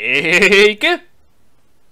¿Y qué?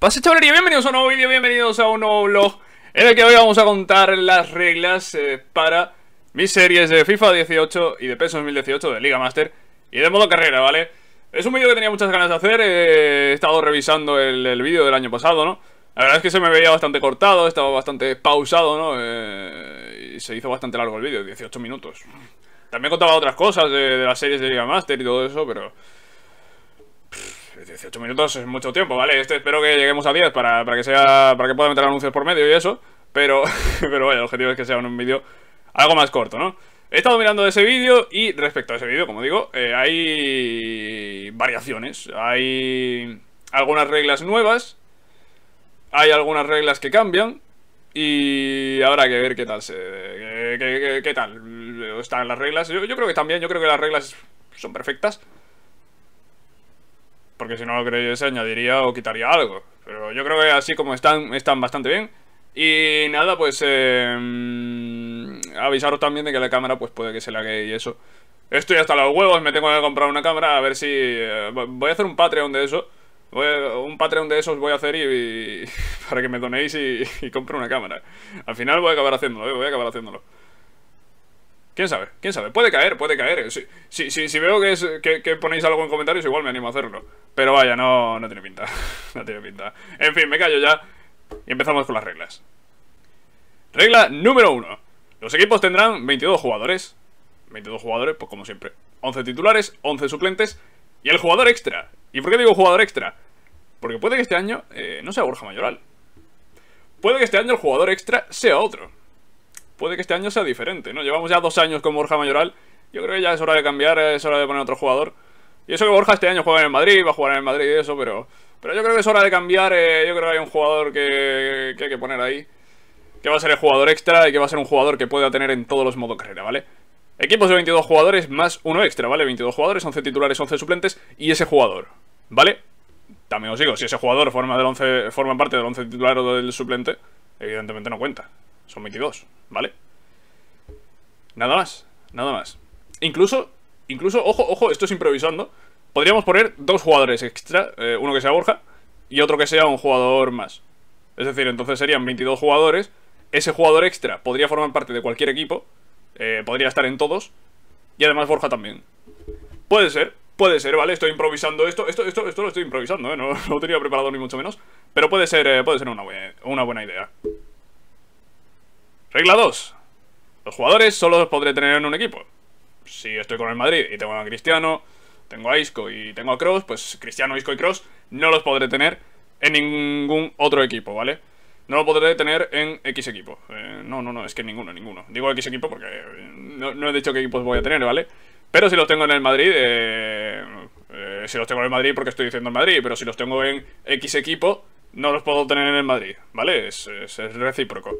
Pase chavalería, bienvenidos a un nuevo vídeo, bienvenidos a un nuevo vlog En el que hoy vamos a contar las reglas eh, para mis series de FIFA 18 y de PES 2018 de Liga Master Y de modo carrera, ¿vale? Es un vídeo que tenía muchas ganas de hacer, eh, he estado revisando el, vídeo del año pasado, ¿no? La verdad es que se me veía bastante cortado, estaba bastante pausado, ¿no? Eh, y se hizo bastante largo el vídeo, 18 minutos También contaba otras cosas de las series de Liga Master y todo eso, pero... 18 minutos es mucho tiempo, ¿vale? Este espero que lleguemos a 10 para, que sea para que pueda meter anuncios por medio y eso. Pero, pero el objetivo es que sea un vídeo algo más corto, ¿no? He estado mirando ese vídeo y respecto a ese vídeo, como digo, eh, hay variaciones. Hay algunas reglas nuevas. Hay algunas reglas que cambian. Y habrá que ver qué tal se, qué, tal están las reglas. Yo, yo creo que también yo creo que las reglas son perfectas. Porque si no lo creéis, añadiría o quitaría algo. Pero yo creo que así como están, están bastante bien. Y nada, pues eh, avisaros también de que la cámara pues puede que se que y eso. Estoy hasta los huevos, me tengo que comprar una cámara, a ver si... Eh, voy a hacer un Patreon de eso. un Patreon de esos voy a hacer y, para que me donéis y, y compre una cámara. Al final voy a acabar haciéndolo, ¿eh? voy a acabar haciéndolo. ¿Quién sabe? ¿Quién sabe? Puede caer, puede caer. Si, si, si, veo que, ponéis algo en comentarios, igual me animo a hacerlo. Pero vaya, no, no tiene pinta. no tiene pinta. En fin, me callo ya y empezamos con las reglas. Regla número uno: Los equipos tendrán 22 jugadores. 22 jugadores, pues como siempre. 11 titulares, 11 suplentes y el jugador extra. ¿Y por qué digo jugador extra? Porque puede que este año eh, no sea Borja Mayoral. Puede que este año el jugador extra sea otro puede que este año sea diferente, ¿no? Llevamos ya dos años con Borja Mayoral. Yo creo que ya es hora de cambiar, es hora de poner otro jugador. Y eso que Borja este año juega en el Madrid, va a jugar en el Madrid y eso, pero... Pero yo creo que es hora de cambiar, eh, yo creo que hay un jugador que, que hay que poner ahí. Que va a ser el jugador extra y que va a ser un jugador que pueda tener en todos los modos carrera, ¿vale? Equipos de 22 jugadores más uno extra, ¿vale? 22 jugadores, 11 titulares, 11 suplentes y ese jugador, ¿vale? También os digo, si ese jugador forma, del 11, forma parte del 11 titular o del suplente, evidentemente no cuenta son 22, ¿vale? Nada más, nada más. Incluso, incluso, ojo, ojo, esto es improvisando. Podríamos poner dos jugadores extra, eh, uno que sea Borja y otro que sea un jugador más. Es decir, entonces serían 22 jugadores. Ese jugador extra podría formar parte de cualquier equipo, eh, podría estar en todos, y además Borja también. Puede ser, puede ser, ¿vale? Estoy improvisando esto, esto, esto, esto lo estoy improvisando, ¿eh? No lo tenía preparado ni mucho menos, pero puede ser, eh, puede ser una, una buena idea. Regla 2. Los jugadores solo los podré tener en un equipo. Si estoy con el Madrid y tengo a Cristiano, tengo a Isco y tengo a Cross, pues Cristiano, Isco y Cross no los podré tener en ningún otro equipo, ¿vale? No lo podré tener en X equipo. Eh, no, no, no, es que ninguno, ninguno. Digo X equipo porque eh, no, he dicho qué equipos voy a tener, ¿vale? Pero si los tengo en el Madrid, eh, si los tengo en el Madrid porque estoy diciendo en Madrid, pero si los tengo en X equipo, no los puedo tener en el Madrid, ¿vale? es recíproco.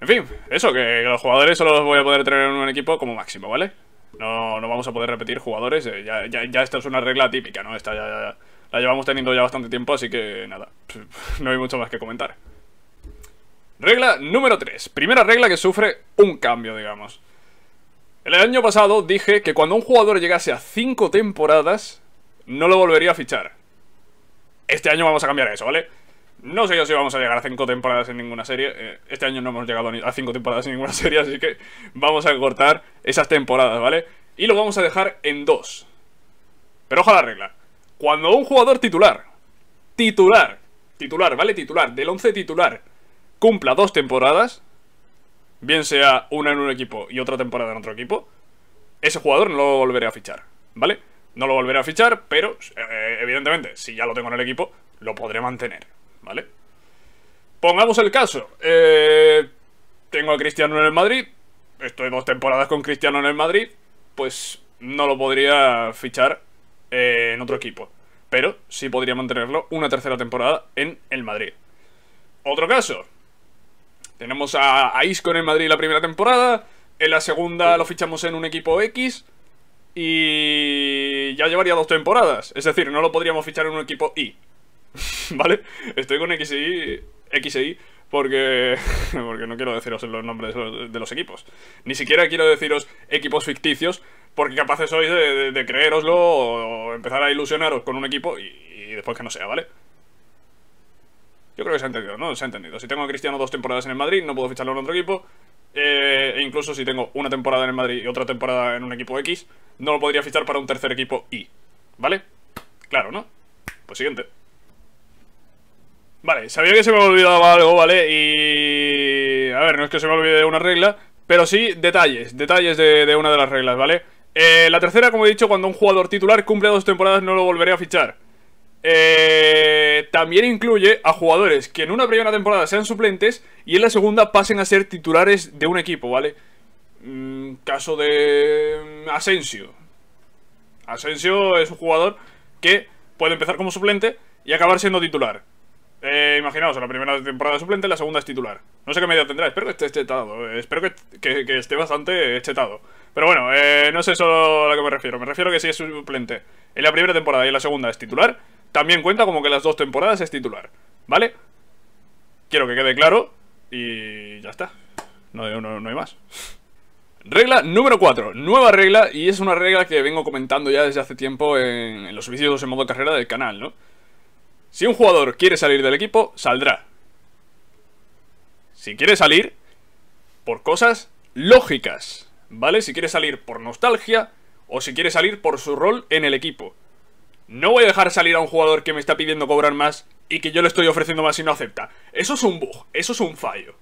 En fin, eso, que los jugadores solo los voy a poder tener en un equipo como máximo, ¿vale? No, no vamos a poder repetir jugadores, eh, ya, ya, esta es una regla típica, ¿no? Esta ya, la llevamos teniendo ya bastante tiempo, así que nada, no hay mucho más que comentar. Regla número 3, primera regla que sufre un cambio, digamos. El año pasado dije que cuando un jugador llegase a 5 temporadas, no lo volvería a fichar. Este año vamos a cambiar eso, ¿vale? No sé yo si vamos a llegar a cinco temporadas en ninguna serie. Eh, este año no hemos llegado a cinco temporadas en ninguna serie, así que vamos a cortar esas temporadas, ¿vale? Y lo vamos a dejar en dos. Pero ojo la regla. Cuando un jugador titular, titular, titular, ¿vale? Titular, del once titular, cumpla dos temporadas, bien sea una en un equipo y otra temporada en otro equipo, ese jugador no lo volveré a fichar, ¿vale? No lo volveré a fichar, pero, eh, evidentemente, si ya lo tengo en el equipo, lo podré mantener. ¿vale? Pongamos el caso. Eh, tengo a Cristiano en el Madrid. Estoy dos temporadas con Cristiano en el Madrid. Pues no lo podría fichar eh, en otro equipo. Pero sí podría mantenerlo una tercera temporada en el Madrid. Otro caso. Tenemos a, a Isco en el Madrid la primera temporada. En la segunda lo fichamos en un equipo X. Y ya llevaría dos temporadas. Es decir, no lo podríamos fichar en un equipo Y. ¿Vale? Estoy con XI, XI porque, porque no quiero deciros los nombres de los, equipos. Ni siquiera quiero deciros equipos ficticios, porque capaces sois de, de, creéroslo o, empezar a ilusionaros con un equipo y, después que no sea, ¿vale? Yo creo que se ha entendido, ¿no? Se ha entendido. Si tengo a Cristiano dos temporadas en el Madrid, no puedo ficharlo en otro equipo. Eh, e incluso si tengo una temporada en el Madrid y otra temporada en un equipo X, no lo podría fichar para un tercer equipo Y. ¿Vale? Claro, ¿no? Pues siguiente. Vale, sabía que se me olvidaba algo, ¿vale? Y... A ver, no es que se me olvide una regla, pero sí detalles, detalles de, una de las reglas, ¿vale? Eh, la tercera, como he dicho, cuando un jugador titular cumple dos temporadas no lo volveré a fichar. Eh, también incluye a jugadores que en una primera temporada sean suplentes y en la segunda pasen a ser titulares de un equipo, ¿vale? Mm, caso de mm, Asensio. Asensio es un jugador que puede empezar como suplente y acabar siendo titular. Eh, imaginaos, la primera temporada es suplente, la segunda es titular. No sé qué medio tendrá, espero que esté chetado. Eh, espero que, esté bastante chetado. Pero bueno, eh, no sé eso a lo que me refiero. Me refiero que si es suplente en la primera temporada y en la segunda es titular, también cuenta como que las dos temporadas es titular. ¿Vale? Quiero que quede claro y ya está. no, no, hay más. Regla número 4, nueva regla y es una regla que vengo comentando ya desde hace tiempo en, los vídeos en modo carrera del canal, ¿no? Si un jugador quiere salir del equipo, saldrá. Si quiere salir, por cosas lógicas, ¿vale? Si quiere salir por nostalgia o si quiere salir por su rol en el equipo. No voy a dejar salir a un jugador que me está pidiendo cobrar más y que yo le estoy ofreciendo más y no acepta. Eso es un bug, eso es un fallo.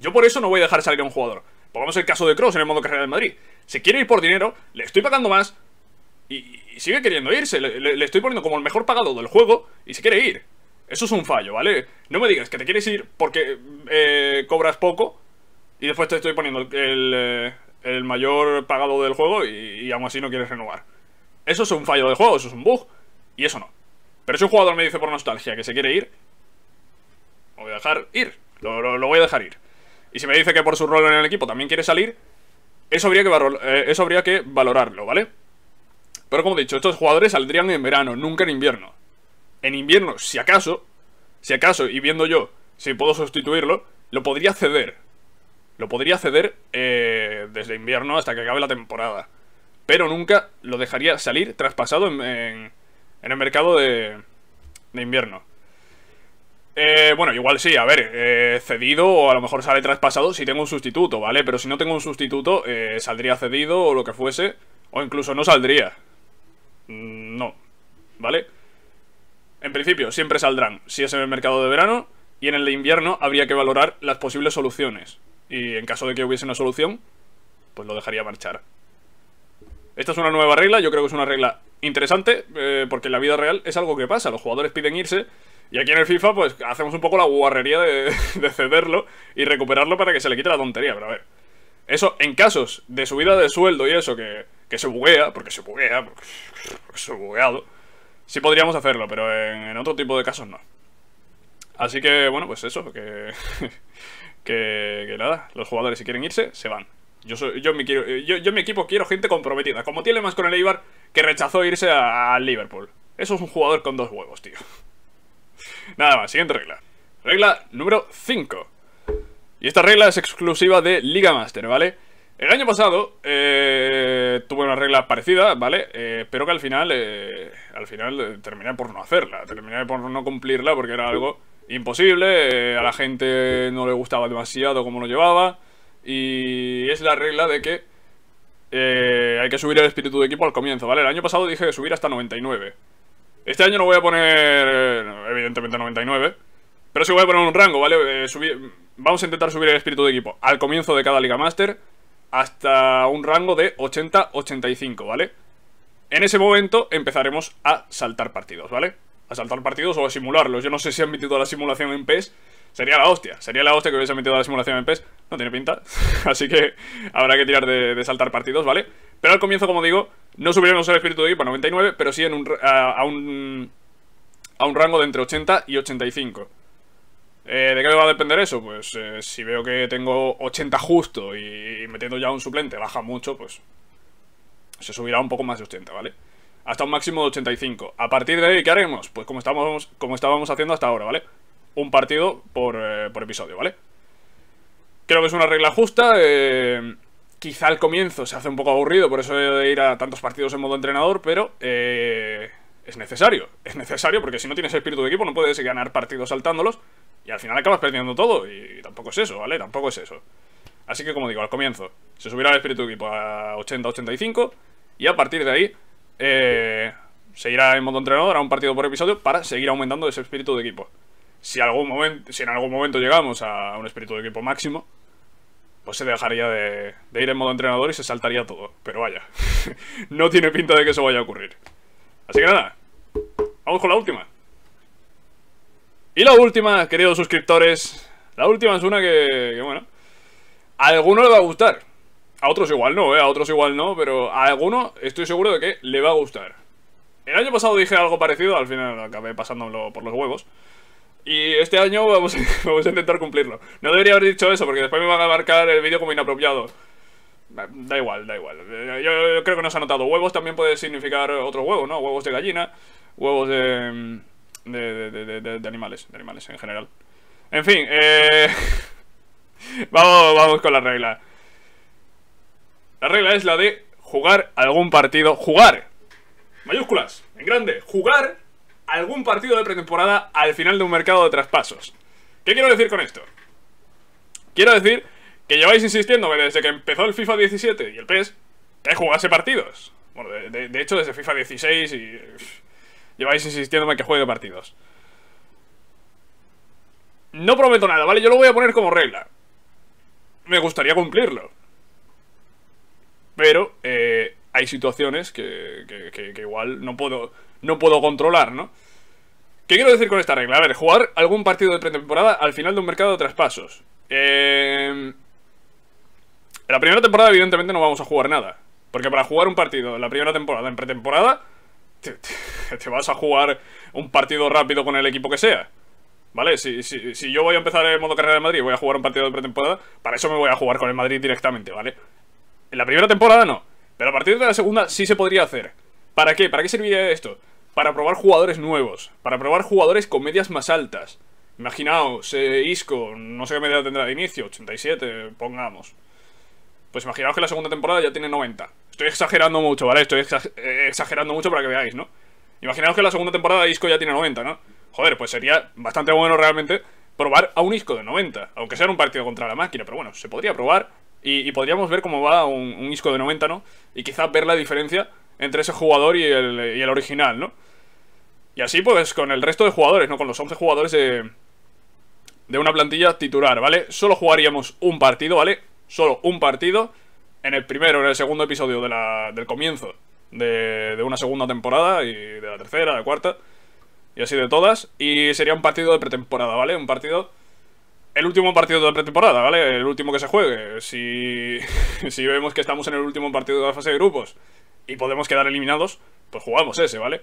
Yo por eso no voy a dejar salir a un jugador. Pongamos el caso de Cross en el modo carrera de Madrid. Si quiere ir por dinero, le estoy pagando más, y, sigue queriendo irse. Le, estoy poniendo como el mejor pagado del juego y se quiere ir. Eso es un fallo, ¿vale? No me digas que te quieres ir porque eh, cobras poco y después te estoy poniendo el, el eh, mayor pagado del juego y, aún así no quieres renovar. Eso es un fallo del juego, eso es un bug y eso no. Pero si un jugador me dice por nostalgia que se quiere ir, lo voy a dejar ir, lo, voy a dejar ir. Y si me dice que por su rol en el equipo también quiere salir, eso habría que, eh, eso habría que valorarlo, ¿vale? Pero como he dicho, estos jugadores saldrían en verano, nunca en invierno. En invierno, si acaso, si acaso, y viendo yo si puedo sustituirlo, lo podría ceder. Lo podría ceder eh, desde invierno hasta que acabe la temporada. Pero nunca lo dejaría salir traspasado en, el mercado de, de invierno. Eh, bueno, igual sí, a ver, eh, cedido o a lo mejor sale traspasado si tengo un sustituto, ¿vale? Pero si no tengo un sustituto, saldría cedido o lo que fuese, o incluso no saldría. Mm, no, ¿vale? En principio, siempre saldrán, si es en el mercado de verano, y en el de invierno habría que valorar las posibles soluciones. Y en caso de que hubiese una solución, pues lo dejaría marchar. Esta es una nueva regla, yo creo que es una regla interesante, eh, porque en la vida real es algo que pasa, los jugadores piden irse, y aquí en el FIFA pues hacemos un poco la guarrería de, de cederlo y recuperarlo para que se le quite la tontería, pero a ver. Eso en casos de subida de sueldo y eso, que que se buguea, porque se buguea, porque se bugueado. Sí podríamos hacerlo, pero en, otro tipo de casos no. Así que, bueno, pues eso, que, que, nada, los jugadores si quieren irse, se van. Yo, yo, mi, quiero, yo, mi equipo quiero gente comprometida, como tiene más con el Eibar, que rechazó irse al Liverpool. Eso es un jugador con dos huevos, tío. Nada más, siguiente regla. Regla número 5. Y esta regla es exclusiva de Liga Master, ¿vale? El año pasado, eh, tuve una regla parecida, ¿vale? Eh, pero que al final, eh, al final eh, terminé por no hacerla, terminé por no cumplirla porque era algo imposible, a la gente no le gustaba demasiado cómo lo llevaba, y es la regla de que hay que subir el espíritu de equipo al comienzo, ¿vale? El año pasado dije subir hasta 99. Este año no voy a poner, evidentemente, 99, pero sí voy a poner un rango, ¿vale? Subir, vamos a intentar subir el espíritu de equipo al comienzo de cada Liga Master hasta un rango de 80-85, ¿vale? En ese momento empezaremos a saltar partidos, ¿vale? A saltar partidos o a simularlos. Yo no sé si han metido la simulación en PES. Sería la hostia. Sería la hostia que hubiese metido la simulación en PES. No tiene pinta. Así que habrá que tirar de, saltar partidos, ¿vale? Pero al comienzo, como digo, no subiremos el espíritu de equipo a 99, pero sí en un, a, un, a un rango de entre 80 y 85. Eh, ¿De qué me va a depender eso? Pues eh, si veo que tengo 80 justo y, metiendo ya un suplente baja mucho, pues se subirá un poco más de 80, ¿vale? Hasta un máximo de 85. A partir de ahí, ¿qué haremos? Pues como, estábamos, como estábamos haciendo hasta ahora, ¿vale? Un partido por, eh, episodio, ¿vale? Creo que es una regla justa. quizá al comienzo se hace un poco aburrido, por eso de ir a tantos partidos en modo entrenador, pero es necesario. Es necesario porque si no tienes espíritu de equipo no puedes ganar partidos saltándolos y al final acabas perdiendo todo. Y tampoco es eso, ¿vale? Tampoco es eso. Así que como digo, al comienzo se subirá el espíritu de equipo a 80-85 y a partir de ahí eh, se irá en modo entrenador a un partido por episodio para seguir aumentando ese espíritu de equipo. Si, algún momento, si en algún momento llegamos a un espíritu de equipo máximo, pues se dejaría de ir en modo entrenador y se saltaría todo. Pero vaya, no tiene pinta de que eso vaya a ocurrir. Así que nada, vamos con la última. Y la última, queridos suscriptores, la última es una que, bueno, a alguno le va a gustar. A otros igual no, ¿eh? A otros igual no, pero a alguno estoy seguro de que le va a gustar. El año pasado dije algo parecido, al final acabé pasándolo por los huevos. Y este año vamos a, vamos a intentar cumplirlo. No debería haber dicho eso, porque después me van a marcar el vídeo como inapropiado. Da igual, da igual. Eh, yo creo que no se ha notado. Huevos también puede significar otro huevo, ¿no? Huevos de gallina, huevos de... Mm, de, de, animales, de animales en general. En fin, eh, vamos, vamos con la regla. La regla es la de jugar algún partido, jugar, mayúsculas, en grande, jugar algún partido de pretemporada al final de un mercado de traspasos. ¿Qué quiero decir con esto? Quiero decir que lleváis insistiendo que desde que empezó el FIFA 17 y el PES, que jugase partidos. Bueno, de hecho desde FIFA 16 y... Lleváis insistiéndome en que juegue partidos. No prometo nada, ¿vale? Yo lo voy a poner como regla. Me gustaría cumplirlo. Pero eh, hay situaciones que, que, igual no puedo, no puedo controlar, ¿no? ¿Qué quiero decir con esta regla? A ver, jugar algún partido de pretemporada al final de un mercado de traspasos. Eh, en la primera temporada evidentemente no vamos a jugar nada. Porque para jugar un partido en la primera temporada, en pretemporada, te, vas a jugar un partido rápido con el equipo que sea. ¿Vale? Si, yo voy a empezar el modo carrera de Madrid, voy a jugar un partido de pretemporada, para eso me voy a jugar con el Madrid directamente, ¿vale? En la primera temporada no, pero a partir de la segunda sí se podría hacer. ¿Para qué? ¿Para qué serviría esto? Para probar jugadores nuevos, para probar jugadores con medias más altas. Imaginaos, eh, Isco, no sé qué media tendrá de inicio, 87, pongamos. Pues imaginaos que la segunda temporada ya tiene 90. Estoy exagerando mucho, ¿vale? Estoy eh, exagerando mucho para que veáis, ¿no? Imaginaos que la segunda temporada disco Isco ya tiene 90, ¿no? Joder, pues sería bastante bueno realmente probar a un disco de 90, aunque sea en un partido contra la máquina, pero bueno, se podría probar y, podríamos ver cómo va un, un, Isco de 90, ¿no? Y quizás ver la diferencia entre ese jugador y el, y el original, ¿no? Y así pues con el resto de jugadores, ¿no? Con los 11 jugadores de, de una plantilla titular, ¿vale? Solo jugaríamos un partido, ¿vale? Solo un partido en el primero, en el segundo episodio de la, del comienzo de, una segunda temporada y de la tercera, de la cuarta y así de todas. Y sería un partido de pretemporada, ¿vale? Un partido... El último partido de pretemporada, ¿vale? El último que se juegue. Si, si vemos que estamos en el último partido de la fase de grupos y podemos quedar eliminados, pues jugamos ese, ¿vale?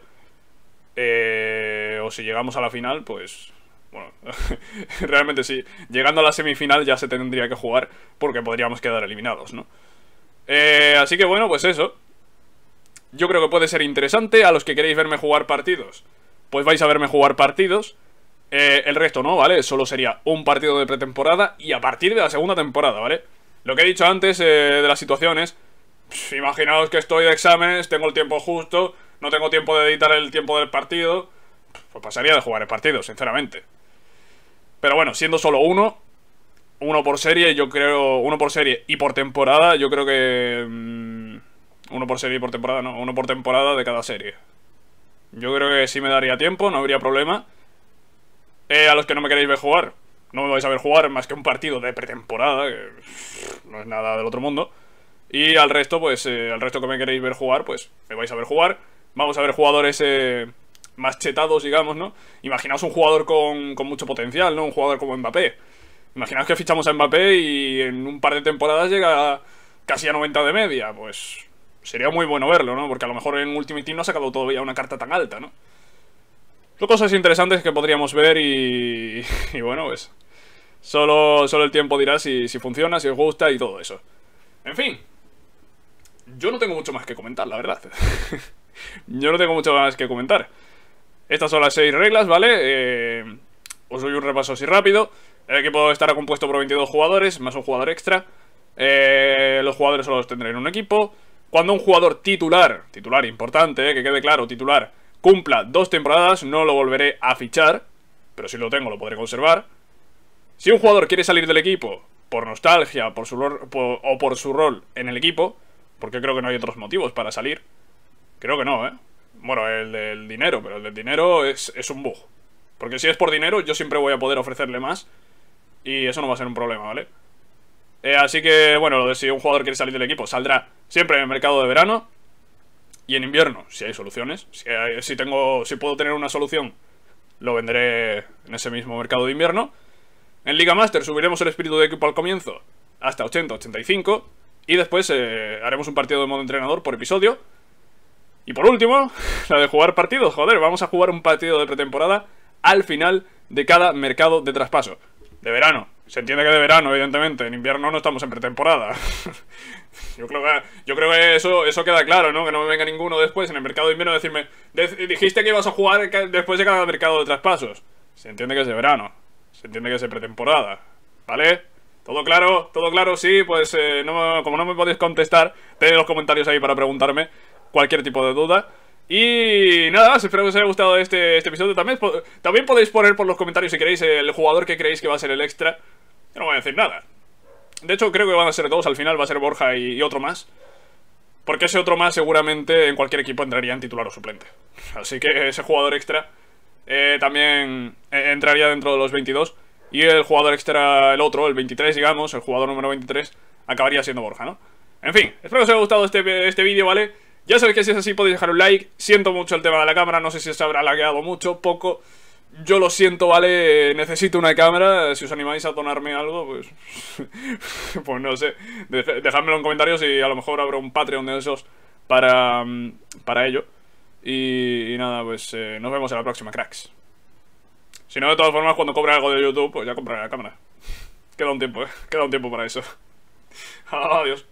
Eh, o si llegamos a la final, pues bueno, realmente sí. Llegando a la semifinal ya se tendría que jugar porque podríamos quedar eliminados, ¿no? Eh, así que bueno, pues eso. Yo creo que puede ser interesante a los que queréis verme jugar partidos. Pues vais a verme jugar partidos. Eh, el resto no, ¿vale? Solo sería un partido de pretemporada y a partir de la segunda temporada, ¿vale? Lo que he dicho antes eh, de las situaciones... imaginaos que estoy de exámenes, tengo el tiempo justo, no tengo tiempo de editar el tiempo del partido... Pues pasaría de jugar el partido, sinceramente. Pero bueno, siendo solo uno, uno por serie, yo creo, uno por serie y por temporada, yo creo que... Mm, uno por serie y por temporada, no, uno por temporada de cada serie. Yo creo que sí me daría tiempo, no habría problema. Eh, a los que no me queréis ver jugar, no me vais a ver jugar más que un partido de pretemporada, que no es nada del otro mundo. Y al resto, pues, eh, al resto que me queréis ver jugar, pues, me vais a ver jugar. Vamos a ver jugadores eh, más chetados, digamos, ¿no? Imaginaos un jugador con, con mucho potencial, ¿no? Un jugador como Mbappé Imaginaos que fichamos a Mbappé y en un par de temporadas llega casi a 90 de media. Pues sería muy bueno verlo, ¿no? Porque a lo mejor en Ultimate Team no ha sacado todavía una carta tan alta, ¿no? Son cosas interesantes que podríamos ver y, y bueno, pues solo, solo el tiempo dirá si, si funciona, si os gusta y todo eso. En fin, yo no tengo mucho más que comentar, la verdad. yo no tengo mucho más que comentar. Estas son las seis reglas, ¿vale? Eh, os doy un repaso así rápido. El equipo estará compuesto por 22 jugadores, más un jugador extra. Eh, los jugadores solo los tendré en un equipo. Cuando un jugador titular, titular importante, eh, que quede claro, titular, cumpla dos temporadas, no lo volveré a fichar, pero si lo tengo lo podré conservar. Si un jugador quiere salir del equipo por nostalgia por su o por su rol en el equipo, porque creo que no hay otros motivos para salir, creo que no, ¿eh? Bueno, el del dinero, pero el del dinero es, es un bug. Porque si es por dinero, yo siempre voy a poder ofrecerle más y eso no va a ser un problema, ¿vale? Eh, así que, bueno, lo de si un jugador quiere salir del equipo saldrá siempre en el mercado de verano y en invierno, si hay soluciones. Si, tengo, si puedo tener una solución, lo venderé en ese mismo mercado de invierno. En Liga Master subiremos el espíritu de equipo al comienzo hasta 80-85 y después eh, haremos un partido de modo entrenador por episodio. Y por último, la de jugar partidos. Joder, vamos a jugar un partido de pretemporada al final de cada mercado de traspaso de verano. Se entiende que de verano, evidentemente. En invierno no estamos en pretemporada. yo, creo que, yo creo que eso, eso queda claro, ¿no? Que no me venga ninguno después en el mercado de invierno a decirme, dijiste que ibas a jugar después de cada mercado de traspasos. Se entiende que es de verano. Se entiende que es de pretemporada. ¿Vale? ¿Todo claro? ¿Todo claro? Sí, pues eh, no, como no me podéis contestar, tenéis los comentarios ahí para preguntarme cualquier tipo de duda. Y nada más, espero que os haya gustado este, este episodio. También, también podéis poner por los comentarios si queréis el jugador que creéis que va a ser el extra. Yo no voy a decir nada. De hecho, creo que van a ser dos. Al final va a ser Borja y, otro más. Porque ese otro más seguramente en cualquier equipo entraría en titular o suplente. Así que ese jugador extra eh, también eh, entraría dentro de los 22. Y el jugador extra, el otro, el 23, digamos, el jugador número 23, acabaría siendo Borja, ¿no? En fin, espero que os haya gustado este, este vídeo, ¿vale? Ya sabéis que si es así podéis dejar un like. Siento mucho el tema de la cámara, no sé si se habrá lagueado mucho, poco. Yo lo siento, ¿vale? Eh, necesito una cámara. Eh, si os animáis a donarme algo, pues... pues no sé. Dejadmelo en comentarios y a lo mejor abro un Patreon de esos para, mm, para ello. Y, nada, pues eh, nos vemos en la próxima, cracks. Si no, de todas formas, cuando cobre algo de YouTube, pues ya compraré la cámara. Queda un tiempo, ¿eh? Queda un tiempo para eso. Adiós.